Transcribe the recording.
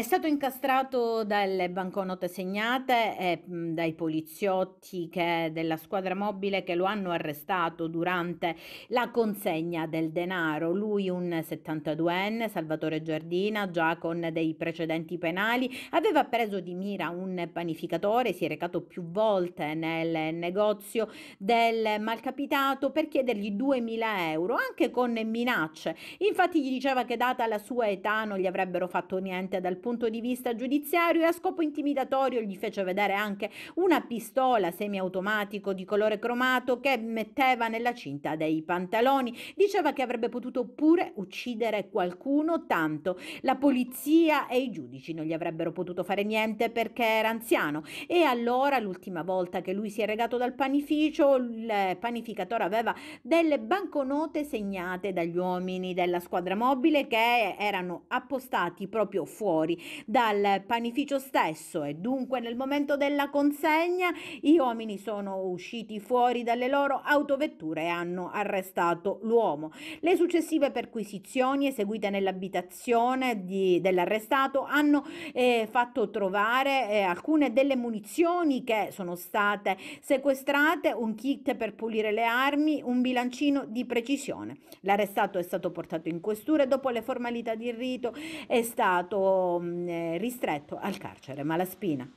È stato incastrato dalle banconote segnate e mhmm, dai poliziotti che, della squadra mobile che lo hanno arrestato durante la consegna del denaro. Lui, un 72enne, Salvatore Giardina, già con dei precedenti penali, aveva preso di mira un panificatore, si è recato più volte nel negozio del malcapitato per chiedergli 2.000 euro, anche con minacce. Infatti gli diceva che data la sua età non gli avrebbero fatto niente dal punto punto di vista giudiziario e a scopo intimidatorio gli fece vedere anche una pistola semiautomatico di colore cromato che metteva nella cinta dei pantaloni. Diceva che avrebbe potuto pure uccidere qualcuno, tanto la polizia e i giudici non gli avrebbero potuto fare niente perché era anziano. E allora l'ultima volta che lui si è regato dal panificio, il panificatore aveva delle banconote segnate dagli uomini della squadra mobile che erano appostati proprio fuori fuori dal panificio stesso e dunque nel momento della consegna gli uomini sono usciti fuori dalle loro autovetture e hanno arrestato l'uomo. Le successive perquisizioni eseguite nell'abitazione di, dell'arrestato hanno eh, fatto trovare eh, alcune delle munizioni che sono state sequestrate, un kit per pulire le armi, un bilancino di precisione. L'arrestato è stato portato in questura e dopo le formalità di rito è stato eh, ristretto al carcere Malaspina.